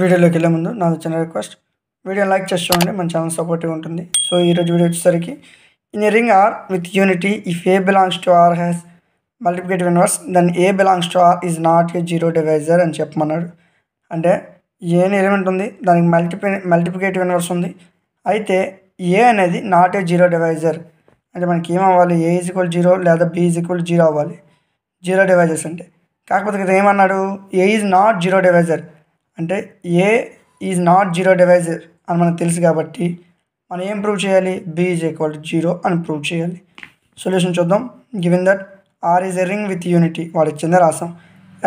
వీడియోలోకి వెళ్ళే ముందు నాది చిన్న రిక్వెస్ట్ వీడియో లైక్ చేసి చూడండి మన ఛానల్ సపోర్టివ్ ఉంటుంది సో ఈరోజు వీడియో వచ్చేసరికి in ring R with unity if A belongs to R has multiplicative universe then A belongs to R is not a zero divisor అని చెప్పమన్నాడు అంటే ఏని ఎలిమెంట్ ఉంది దానికి మల్టిప్లి మల్టిప్లికేటివ్ యూనివర్స్ ఉంది అయితే ఏ అనేది నాట్ ఏ జీరో డివైజర్ అంటే మనకి ఏమవ్వాలి ఏ ఈజ్ ఈక్వల్ జీరో లేదా బి ఈజ్ ఈక్వల్ జీరో అవ్వాలి జీరో డివైజర్స్ అంటే కాకపోతే ఏమన్నాడు A is not zero divisor అంటే A is not zero divisor అని మనకు తెలుసు కాబట్టి మనం ఏం ప్రూవ్ చేయాలి B is equal to zero అని ప్రూవ్ చేయాలి సొల్యూషన్ చూద్దాం given that R is a ring with unity వాడు ఇచ్చిందే రాసాం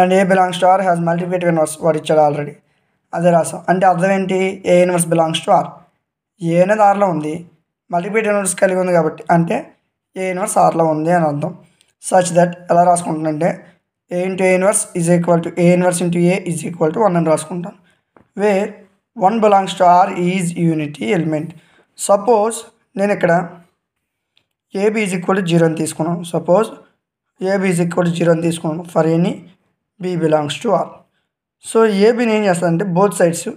and A belongs to R has multiplicative inverse వాడు ఇచ్చాడు ఆల్రెడీ అదే రాసాం అంటే అర్థం ఏంటి A inverse belongs to R A అనేది ఆర్లో ఉంది మల్టిప్లికేటివ్ ఇన్వర్స్ కలిగి ఉంది కాబట్టి అంటే ఏ ఇన్వర్స్ ఆర్లో ఉంది అని అర్థం సచ్ దట్ ఎలా అంటే A into A inverse is equal to A inverse into A is equal to one అని రాసుకుంటాను where one belongs to R is unity element suppose నేను ఇక్కడ AB is equal to zero అని తీసుకున్నాను suppose AB is equal to zero అని తీసుకున్నాను for any B belongs to R so ఏబీని ఏం చేస్తానంటే బోత్ సైడ్స్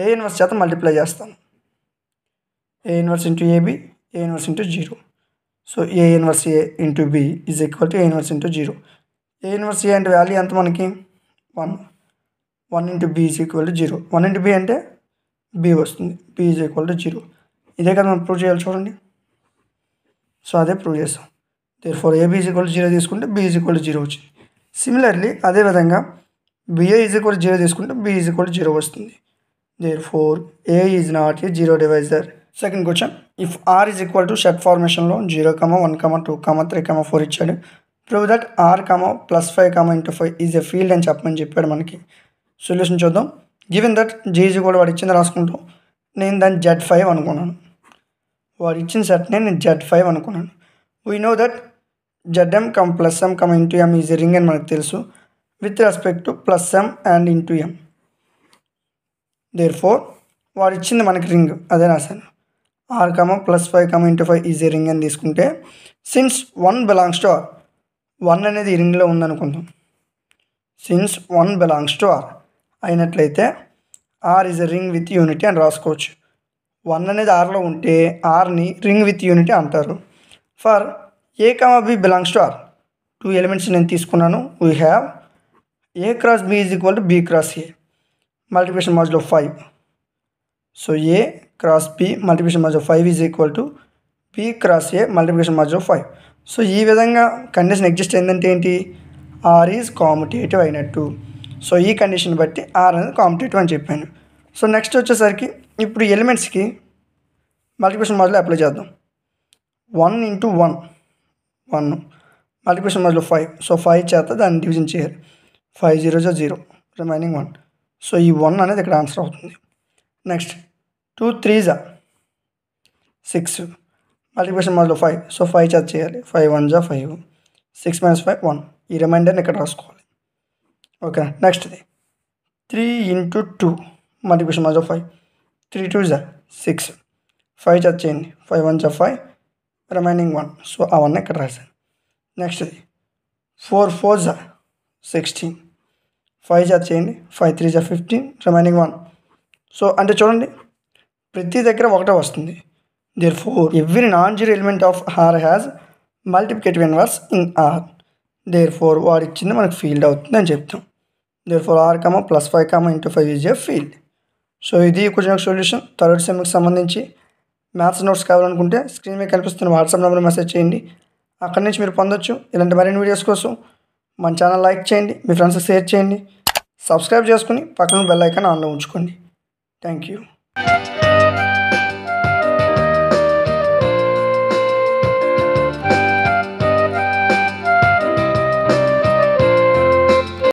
ఏ ఇన్వర్స్ చేత మల్టిప్లై చేస్తాను A inverse into AB A inverse into zero so A inverse A into B is equal to A inverse into zero A A అంటే value ఎంత మనకి one one into B is equal to zero one into B అంటే B వస్తుంది B is equal to zero ఇదే కదా మనం prove చేయాలి చూడండి సో అదే ప్రూవ్ చేస్తాం therefore A is equal zero తీసుకుంటే బీ ఈజ్ ఈక్వల్ జీరో వచ్చింది సిమిలర్లీ అదేవిధంగా బిఏ ఈజ్ ఈక్వల్ జీరో తీసుకుంటే బీ ఈజ్ ఈక్వల్ జీరో వస్తుంది therefore A is not a zero divisor second question if R is equal to షర్ట్ ఫార్మేషన్లో zero comma one comma two comma three comma four ఇచ్చాడు prove that R comma plus five comma into five is a field అని చెప్పమని చెప్పాడు మనకి solution చూద్దాం given that JG కూడా వాడు ఇచ్చింది రాసుకుంటాం నేను దాన్ని జెడ్ ఫైవ్ అనుకున్నాను వాడు ఇచ్చిన సెట్ నేను జెడ్ ఫైవ్ అనుకున్నాను we know that ZM comma plus M comma into M is ring అని మనకు తెలుసు with respect to plus M and into M therefore వాడు ఇచ్చింది మనకి రింగ్ అదే రాశాను R comma plus five comma into five is ring అని తీసుకుంటే since one belongs to R one అనేది రింగ్లో ఉందనుకుందాం since one belongs to R అయినట్లయితే R is a ring with unity అని రాసుకోవచ్చు వన్ అనేది ఆర్లో ఉంటే ఆర్ని రింగ్ విత్ యూనిటీ అంటారు for A comma B belongs to R two elements నేను తీసుకున్నాను we have A cross B is equal to B cross A multiplication module of five so A cross B multiplication module of five is equal to B cross A multiplication module of five so ఈ విధంగా condition exist అయిందంటే ఏంటి R is competitive అయినట్టు so ఈ condition బట్టి are అనేది competitive అని చెప్పాను సో నెక్స్ట్ వచ్చేసరికి ఇప్పుడు ఎలిమెంట్స్కి మల్టిప్లికేషన్ మోడల్ అప్లై చేద్దాం one into one one multiplication model five so five చేత దాన్ని డివిజన్ చేయాలి ఫైవ్ జీరో జో జీరో రిమైనింగ్ వన్ సో ఈ వన్ అనేది ఇక్కడ ఆన్సర్ అవుతుంది నెక్స్ట్ టూ త్రీ జా సిక్స్ మల్టిప్లికేషన్ మధ్యలో ఫైవ్ సో ఫైవ్ చార్జ్ చేయాలి ఫైవ్ వన్ జా five six minus five one ఈ రిమైండర్ని ఇక్కడ రాసుకోవాలి ఓకే నెక్స్ట్ది త్రీ ఇంటూ టూ మల్టిప్లికేషన్ మధ్యలో ఫైవ్ త్రీ టూ జా సిక్స్ ఫైవ్ చార్జ్ చేయండి ఫైవ్ వన్ జా ఫైవ్ రిమైనింగ్ వన్ సో ఆ వన్ ఇక్కడ రాశాను నెక్స్ట్ది ఫోర్ ఫోర్ జా సిక్స్టీన్ ఫైవ్ జా చేయండి ఫైవ్ త్రీ జా ఫిఫ్టీన్ రిమైనింగ్ వన్ సో అంటే చూడండి ప్రతి దగ్గర ఒకటే వస్తుంది Therefore, every non-zero element of R has multiplicative inverse in R. Therefore, వాడు ఇచ్చింది మనకు ఫీల్డ్ అవుతుంది అని చెప్తాం therefore R comma plus five comma into five is a field so ఇది క్వశ్చన్ సొల్యూషన్ థర్డ్ సెమ్కి సంబంధించి మ్యాథ్స్ నోట్స్ కావాలనుకుంటే స్క్రీన్ మీద కనిపిస్తున్న వాట్సాప్ నెంబర్ మెసేజ్ చేయండి అక్కడి నుంచి మీరు పొందొచ్చు ఇలాంటి మరిన్ని వీడియోస్ కోసం మన ఛానల్ లైక్ చేయండి మీ ఫ్రెండ్స్కి షేర్ చేయండి సబ్స్క్రైబ్ చేసుకుని పక్కన బెల్ ఐకాన్ ఆన్లో ఉంచుకోండి థ్యాంక్ యూ